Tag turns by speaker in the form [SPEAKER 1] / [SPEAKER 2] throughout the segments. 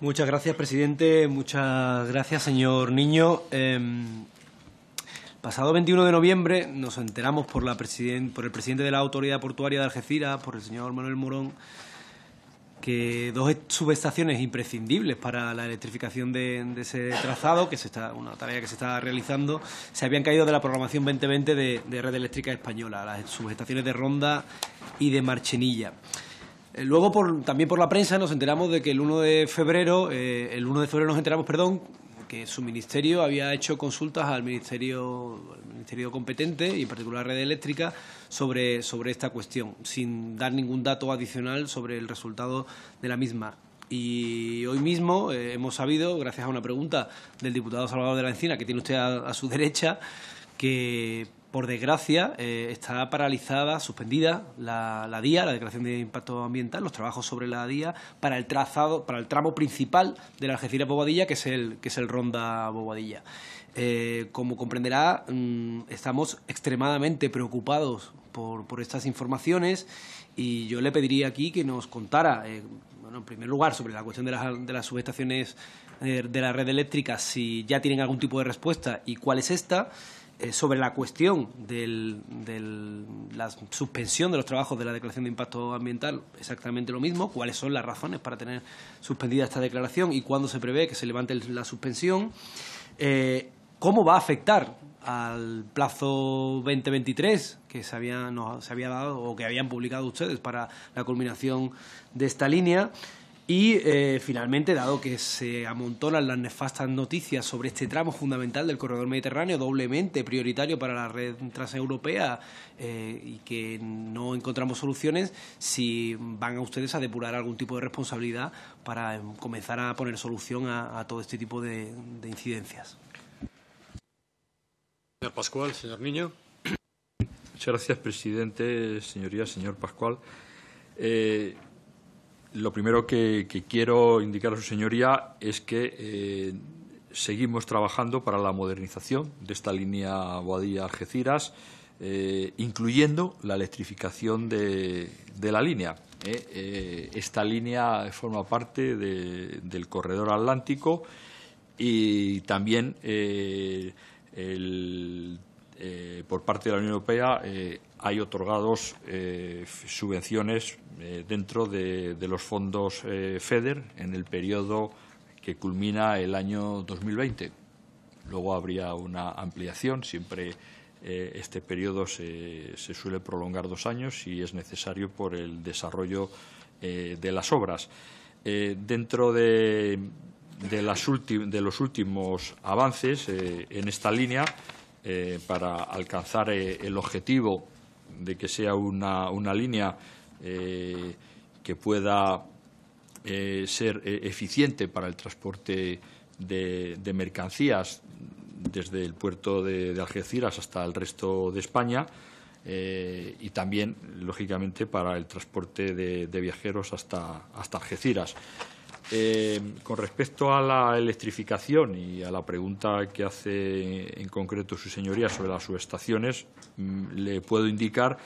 [SPEAKER 1] Muchas gracias, presidente. Muchas gracias, señor Niño. Em, pasado 21 de noviembre nos enteramos por, el presidente de la Autoridad Portuaria de Algeciras, por el señor Manuel Morón, que dos subestaciones imprescindibles para la electrificación de, ese trazado, que se una tarea que se está realizando, se habían caído de la programación 2020 de, de Red Eléctrica Española, las subestaciones de Ronda y de Marchenilla. Eh, luego, por, también por la prensa, nos enteramos de que el 1 de febrero, eh, el 1 de febrero nos enteramos, perdón, que su ministerio había hecho consultas al ministerio, ministerio competente, y en particular Red Eléctrica, sobre, sobre esta cuestión, sin dar ningún dato adicional sobre el resultado de la misma. Y hoy mismo eh, hemos sabido, gracias a una pregunta del diputado Salvador de la Encina, que tiene usted a su derecha, que por desgracia, eh, está paralizada, suspendida la, DIA, la Declaración de Impacto Ambiental, los trabajos sobre la DIA para el trazado, para el tramo principal de la Algeciras-Bobadilla, que es el que es el Ronda-Bobadilla. Eh, como comprenderá, mm, estamos extremadamente preocupados por, estas informaciones y yo le pediría aquí que nos contara, eh, bueno, en primer lugar, sobre la cuestión de las, de las subestaciones de la red eléctrica, si ya tienen algún tipo de respuesta y cuál es esta. Eh, sobre la cuestión de la suspensión de los trabajos de la declaración de impacto ambiental, exactamente lo mismo, cuáles son las razones para tener suspendida esta declaración y cuándo se prevé que se levante la suspensión, eh, cómo va a afectar al plazo 2023 que se se había dado o que habían publicado ustedes para la culminación de esta línea. Y eh, finalmente, dado que se amontonan las nefastas noticias sobre este tramo fundamental del corredor mediterráneo, doblemente prioritario para la red transeuropea eh, y que no encontramos soluciones, si van a ustedes a depurar algún tipo de responsabilidad para em, comenzar a poner solución a, todo este tipo de, incidencias. Señor Pascual, señor Niño.
[SPEAKER 2] Muchas gracias, presidente, señoría, señor Pascual. Eh, lo primero que, quiero indicar a su señoría es que eh, seguimos trabajando para la modernización de esta línea Boadilla-Algeciras, eh, incluyendo la electrificación de, la línea. Eh, esta línea forma parte del corredor atlántico y también por parte de la Unión Europea hay otorgados eh, subvenciones eh, dentro de, los fondos eh, FEDER en el periodo que culmina el año 2020. Luego habría una ampliación, siempre este periodo se, suele prolongar dos años si es necesario por el desarrollo de las obras. dentro de, los últimos avances en esta línea, para alcanzar el objetivo de que sea una, línea eh, que pueda eh, ser eh, eficiente para el transporte de, mercancías desde el puerto de, Algeciras hasta el resto de España y también, lógicamente, para el transporte de, viajeros hasta, hasta Algeciras. Eh, con respecto a la electrificación y a la pregunta que hace en concreto su señoría sobre las subestaciones, mm, le puedo indicar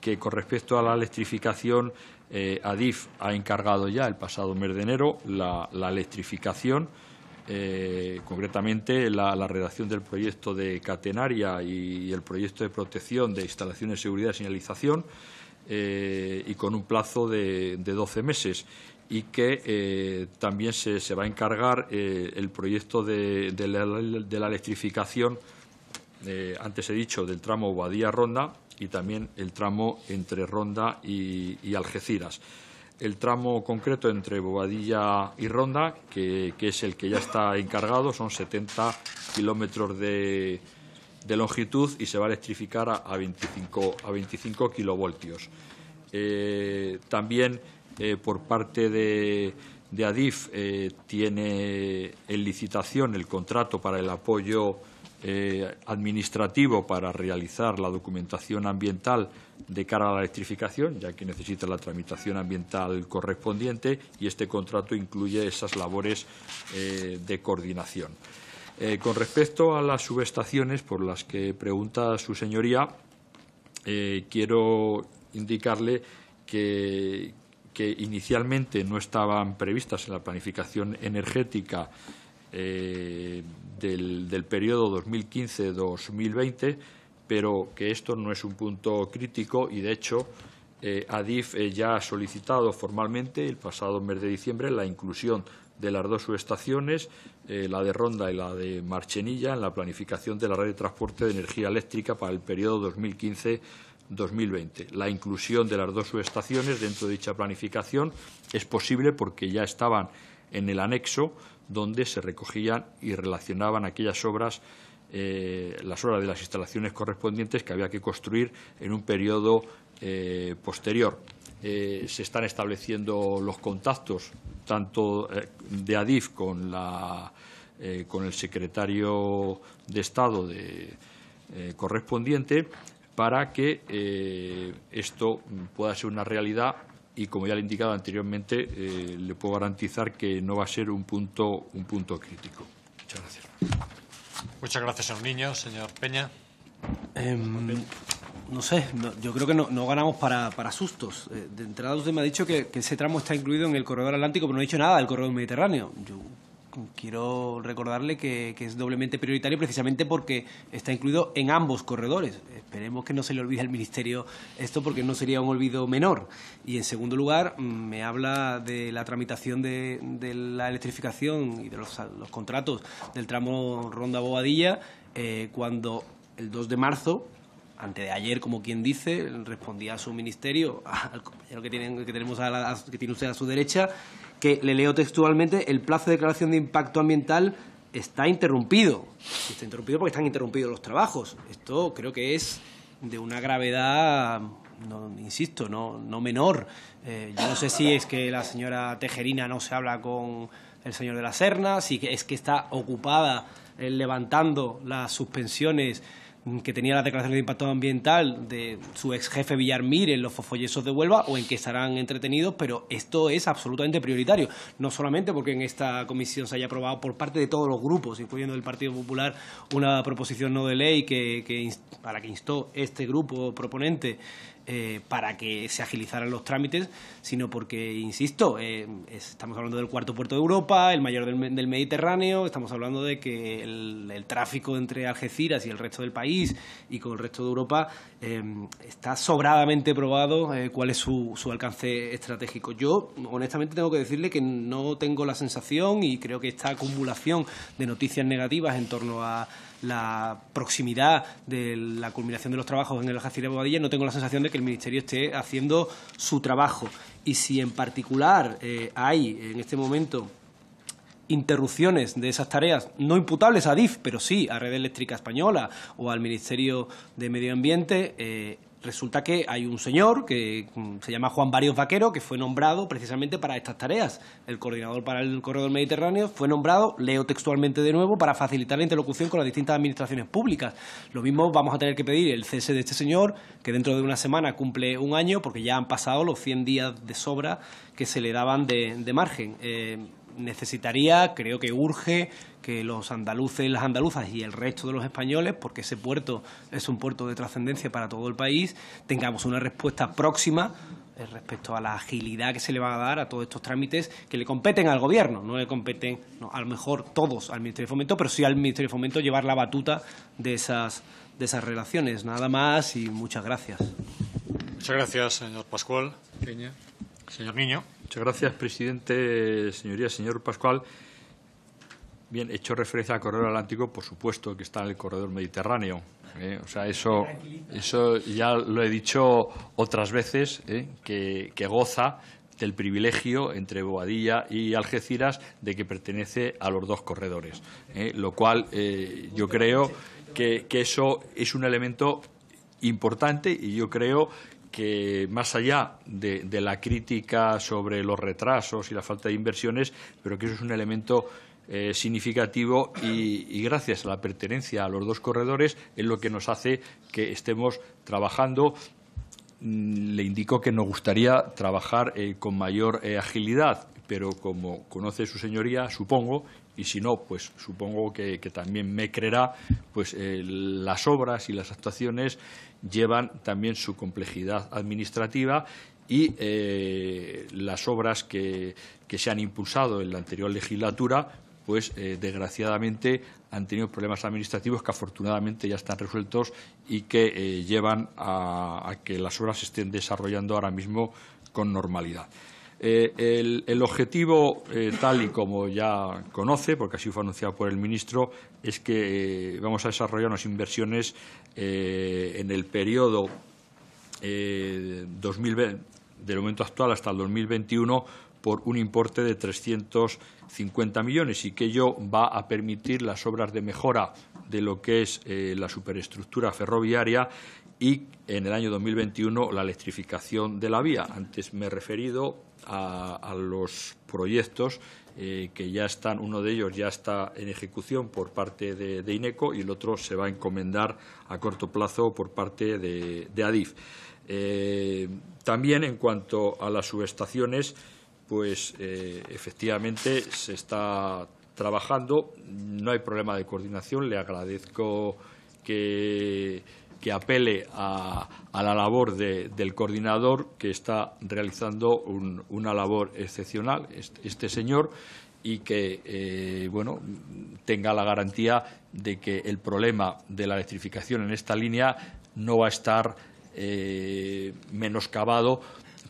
[SPEAKER 2] que con respecto a la electrificación, eh, ADIF ha encargado ya el pasado mes de enero la, electrificación, eh, concretamente la, redacción del proyecto de catenaria y, el proyecto de protección de instalaciones de seguridad y señalización, y con un plazo de, de 12 meses y que eh, también se, va a encargar eh, el proyecto de, la, electrificación, eh, antes he dicho, del tramo bobadilla ronda y también el tramo entre Ronda y, Algeciras. El tramo concreto entre Bobadilla y Ronda, que, es el que ya está encargado, son 70 kilómetros de, de, longitud y se va a electrificar a, a 25, a 25 kilovoltios. también eh, por parte de, ADIF eh, tiene en licitación el contrato para el apoyo eh, administrativo para realizar la documentación ambiental de cara a la electrificación, ya que necesita la tramitación ambiental correspondiente y este contrato incluye esas labores de coordinación. con respecto a las subestaciones por las que pregunta su señoría, quiero indicarle que, que inicialmente no estaban previstas en la planificación energética eh, del, periodo 2015-2020, pero que esto no es un punto crítico y, de hecho, eh, ADIF eh, ya ha solicitado formalmente el pasado mes de diciembre la inclusión de las dos subestaciones, la de Ronda y la de Marchenilla, en la planificación de la red de transporte de energía eléctrica para el periodo 2015 2020. La inclusión de las dos subestaciones dentro de dicha planificación es posible porque ya estaban en el anexo donde se recogían y relacionaban aquellas obras, eh, las obras de las instalaciones correspondientes que había que construir en un periodo eh, posterior. Eh, se están estableciendo los contactos tanto de ADIF con, la, con el secretario de Estado correspondiente para que eh, esto pueda ser una realidad y, como ya le he indicado anteriormente, eh, le puedo garantizar que no va a ser un punto, un punto crítico. Muchas gracias.
[SPEAKER 1] Muchas gracias, señor Niño. Señor Peña. Em, no sé, yo creo que no, ganamos para, para sustos. Eh, de entrada usted me ha dicho que, ese tramo está incluido en el corredor atlántico, pero no ha dicho nada del corredor mediterráneo. Yo quiero recordarle que, es doblemente prioritario precisamente porque está incluido en ambos corredores. Esperemos que no se le olvide al Ministerio esto porque no sería un olvido menor. Y en segundo lugar, mm, me habla de la tramitación de, la electrificación y de los, contratos del tramo Ronda Bobadilla eh, cuando el 2 de marzo antes de ayer, como quien dice, respondía a su ministerio, al compañero que, tienen, que tenemos que tiene usted a su derecha, que le leo textualmente, el plazo de declaración de impacto ambiental está interrumpido. Está interrumpido porque están interrumpidos los trabajos. Esto creo que es de una gravedad no, insisto, no, no menor. Eh, yo no sé si es que la señora Tejerina no se habla con el señor de la Serna, si es que está ocupada eh, levantando las suspensiones que tenía la declaración de impacto ambiental de su ex jefe Villarmir en los fofollesos de Huelva o en que estarán entretenidos, pero esto es absolutamente prioritario. No solamente porque en esta comisión se haya aprobado por parte de todos los grupos, incluyendo el Partido Popular, una proposición no de ley que, a la que instó este grupo proponente eh, para que se agilizaran los trámites, sino porque, insisto, eh, estamos hablando del cuarto puerto de Europa, el mayor del, Mediterráneo, estamos hablando de que el, tráfico entre Algeciras y el resto del país y con el resto de Europa eh, está sobradamente probado cuál es su alcance estratégico. Yo, honestamente, tengo que decirle que no tengo la sensación y creo que esta acumulación de noticias negativas en torno a la proximidad de la culminación de los trabajos en el Aljacir de Bobadilla, no tengo la sensación de que el Ministerio esté haciendo su trabajo. Y si en particular eh, hay en este momento interrupciones de esas tareas, no imputables a DIF, pero sí a Red Eléctrica Española o al Ministerio de Medio Ambiente, eh, resulta que hay un señor que mm, se llama Juan Barrios Vaquero, que fue nombrado precisamente para estas tareas. El coordinador para el corredor mediterráneo fue nombrado, leo textualmente de nuevo, para facilitar la interlocución con las distintas administraciones públicas. Lo mismo vamos a tener que pedir el cese de este señor, que dentro de una semana cumple un año, porque ya han pasado los 100 días de sobra que se le daban de, margen. Eh, necesitaría, creo que urge, que los andaluces y las andaluzas y el resto de los españoles, porque ese puerto es un puerto de trascendencia para todo el país, tengamos una respuesta próxima eh, respecto a la agilidad que se le va a dar a todos estos trámites que le competen al gobierno, no le competen a lo mejor todos al Ministerio de Fomento, pero sí al Ministerio de Fomento llevar la batuta de esas, de esas relaciones. Nada más y muchas gracias.
[SPEAKER 2] Muchas gracias, señor Pascual. Señor Niño. Muchas gracias, presidente. Señorías, señor Pascual. Bien, hecho referencia al corredor atlántico, por supuesto que está en el corredor mediterráneo. ¿eh? O sea, eso, eso ya lo he dicho otras veces, ¿eh? que, goza del privilegio entre Boadilla y Algeciras de que pertenece a los dos corredores, ¿eh? lo cual yo creo que, que, eso es un elemento importante y yo creo que más allá de, la crítica sobre los retrasos y la falta de inversiones, pero que eso es un elemento eh, significativo y, gracias a la pertenencia a los dos corredores es lo que nos hace que estemos trabajando. Mm, le indico que nos gustaría trabajar eh, con mayor eh, agilidad, pero como conoce su señoría, supongo, y si no, pues supongo que, también me creerá, pues las obras y las actuaciones llevan también su complejidad administrativa y eh, las obras que, se han impulsado en la anterior legislatura, pues eh, desgraciadamente han tenido problemas administrativos que afortunadamente ya están resueltos y que eh, llevan a que las obras se estén desarrollando ahora mismo con normalidad. Eh, el, objetivo, eh, tal y como ya conoce, porque así fue anunciado por el ministro, es que eh, vamos a desarrollar unas inversiones en el periodo del momento actual hasta el 2021 por un importe de 350 millones y que ello va a permitir las obras de mejora de lo que es la superestructura ferroviaria y en el año 2021 la electrificación de la vía. Antes me he referido a, los proyectos eh, que ya están, uno de ellos ya está en ejecución por parte de, INECO y el otro se va a encomendar a corto plazo por parte de, ADIF. Eh, también en cuanto a las subestaciones, pues eh, efectivamente se está trabajando, no hay problema de coordinación, le agradezco que que apele a, la labor del coordinador que está realizando una labor excepcional, este, señor, y que eh, tenga la garantía de que el problema de la electrificación en esta línea no va a estar eh, menoscabado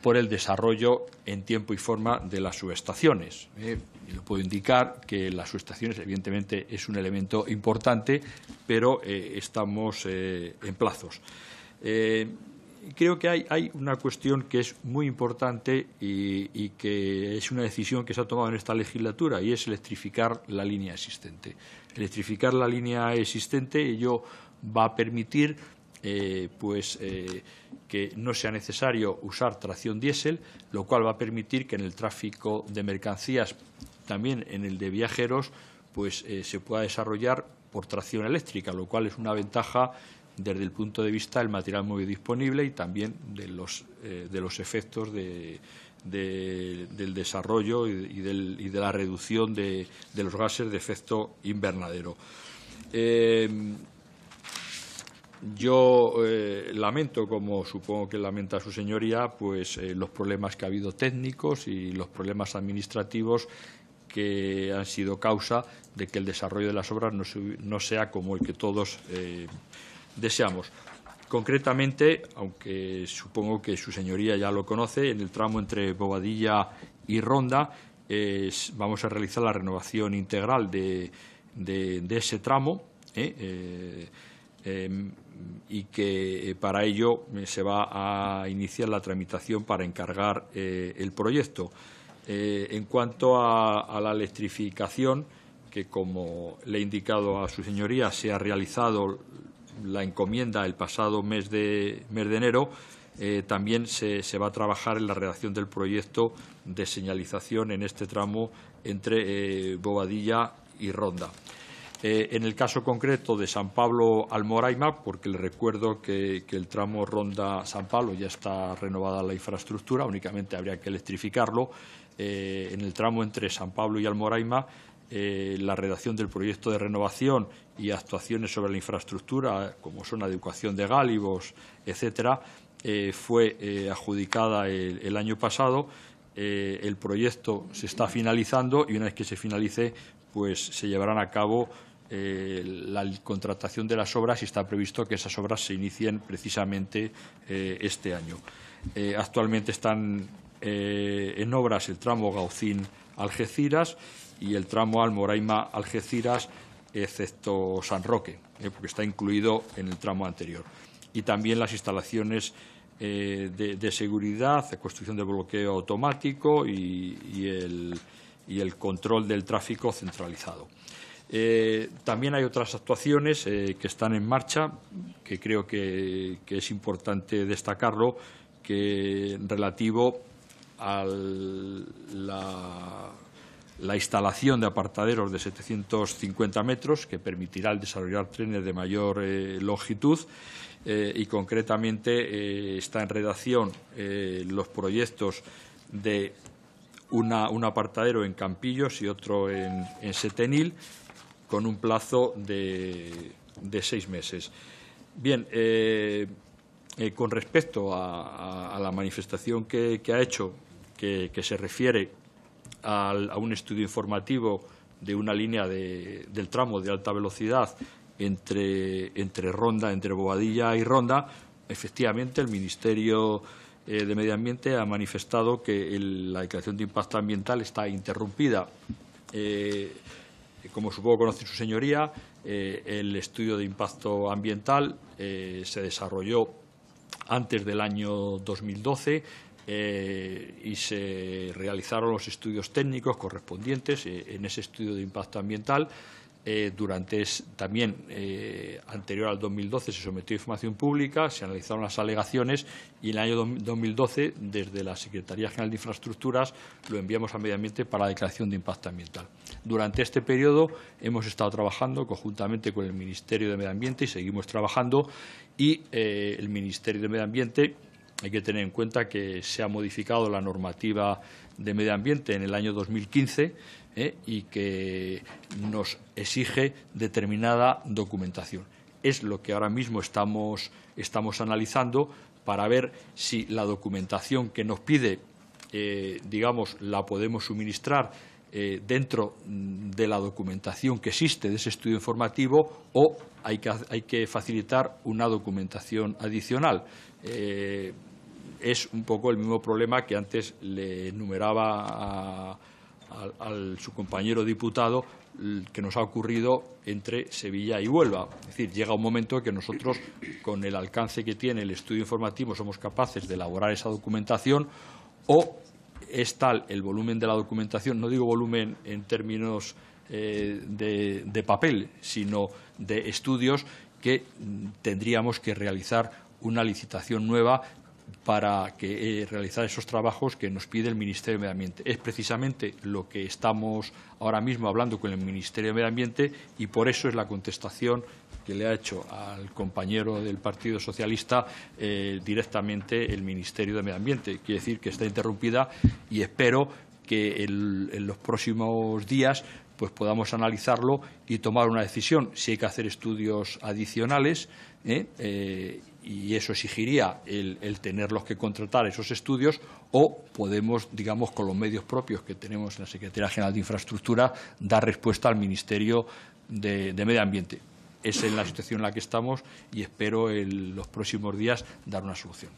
[SPEAKER 2] por el desarrollo en tiempo y forma de las subestaciones. Eh, puedo indicar que las subestaciones, evidentemente, es un elemento importante, pero eh, estamos eh, en plazos. Eh, creo que hay, una cuestión que es muy importante y, y, que es una decisión que se ha tomado en esta legislatura y es electrificar la línea existente. Electrificar la línea existente ello va a permitir eh, pues, eh, que no sea necesario usar tracción diésel, lo cual va a permitir que en el tráfico de mercancías, también en el de viajeros, pues, eh, se pueda desarrollar por tracción eléctrica, lo cual es una ventaja desde el punto de vista del material móvil disponible y también de los, de los efectos del desarrollo y, de la reducción de, los gases de efecto invernadero. Yo eh, lamento, como supongo que lamenta su señoría, pues eh, los problemas que ha habido técnicos y los problemas administrativos que han sido causa de que el desarrollo de las obras no, sea como el que todos eh, deseamos. Concretamente, aunque supongo que su señoría ya lo conoce, en el tramo entre Bobadilla y Ronda vamos a realizar la renovación integral de, ese tramo. Em, y que eh, para ello eh, se va a iniciar la tramitación para encargar eh, el proyecto. en cuanto a, la electrificación, que como le he indicado a su señoría, se ha realizado la encomienda el pasado mes de, mes enero, también se, va a trabajar en la redacción del proyecto de señalización en este tramo entre Bobadilla y Ronda. Eh, en el caso concreto de San Pablo Almoraima, porque le recuerdo que, el tramo Ronda San Pablo ya está renovada la infraestructura, únicamente habría que electrificarlo. Eh, en el tramo entre San Pablo y Almoraima, eh, la redacción del proyecto de renovación y actuaciones sobre la infraestructura, como son educación de gálibos, etcétera, fue adjudicada el, año pasado. el proyecto se está finalizando y una vez que se finalice pues se llevarán a cabo eh, la contratación de las obras y está previsto que esas obras se inicien precisamente eh, este año. Eh, actualmente están en obras el tramo Gaucín-Algeciras y el tramo Almoraima-Algeciras, excepto San Roque, porque está incluido en el tramo anterior. Y también las instalaciones de, seguridad, de construcción de bloqueo automático y el y el control del tráfico centralizado. Eh, también hay otras actuaciones eh, que están en marcha, que creo que, es importante destacarlo, que relativo a la, instalación de apartaderos de 750 metros, que permitirá el desarrollar trenes de mayor eh, longitud, y concretamente está en redacción los proyectos de una, un apartadero en Campillos y otro en, Setenil, con un plazo de, seis meses. Bien, eh, eh, con respecto a, la manifestación que, ha hecho, que, se refiere a un estudio informativo de una línea de, del tramo de alta velocidad entre, entre Ronda, entre Bobadilla y Ronda, efectivamente el Ministerio eh, de Medio Ambiente ha manifestado que la declaración de impacto ambiental está interrumpida. Eh, como supongo conoce su señoría, eh, el estudio de impacto ambiental se desarrolló antes del año 2012 y se realizaron los estudios técnicos correspondientes en ese estudio de impacto ambiental. Eh, durante también eh, anterior al 2012 se sometió a información pública, se analizaron las alegaciones y en el año 2012 desde la Secretaría General de Infraestructuras lo enviamos a Medio Ambiente para la declaración de impacto ambiental. Durante este periodo hemos estado trabajando conjuntamente con el Ministerio de Medio Ambiente y seguimos trabajando y eh, el Ministerio de Medio Ambiente hay que tener en cuenta que se ha modificado la normativa de medio ambiente en el año 2015 ¿eh? y que nos exige determinada documentación. Es lo que ahora mismo estamos, analizando para ver si la documentación que nos pide, eh, digamos, la podemos suministrar eh, dentro mm, de la documentación que existe de ese estudio informativo o hay que, facilitar una documentación adicional. es un poco el mismo problema que antes le enumeraba al, su compañero diputado que nos ha ocurrido entre Sevilla y Huelva. Es decir, llega un momento en que nosotros, con el alcance que tiene el estudio informativo, somos capaces de elaborar esa documentación o es tal el volumen de la documentación, no digo volumen en términos eh, de papel, sino de estudios, que mm, tendríamos que realizar una licitación nueva para que, eh, realizar esos trabajos que nos pide el Ministerio de Medio Ambiente. Es precisamente lo que estamos ahora mismo hablando con el Ministerio de Medio Ambiente y por eso es la contestación que le ha hecho al compañero del Partido Socialista eh, directamente el Ministerio de Medio Ambiente. Quiere decir que está interrumpida y espero que en los próximos días pues, podamos analizarlo y tomar una decisión. Si hay que hacer estudios adicionales ¿eh? y eso exigiría el, tenerlos que contratar esos estudios o podemos, digamos, con los medios propios que tenemos en la Secretaría General de Infraestructura, dar respuesta al Ministerio de, Medio Ambiente. Esa es la situación en la que estamos y espero en los próximos días dar una solución.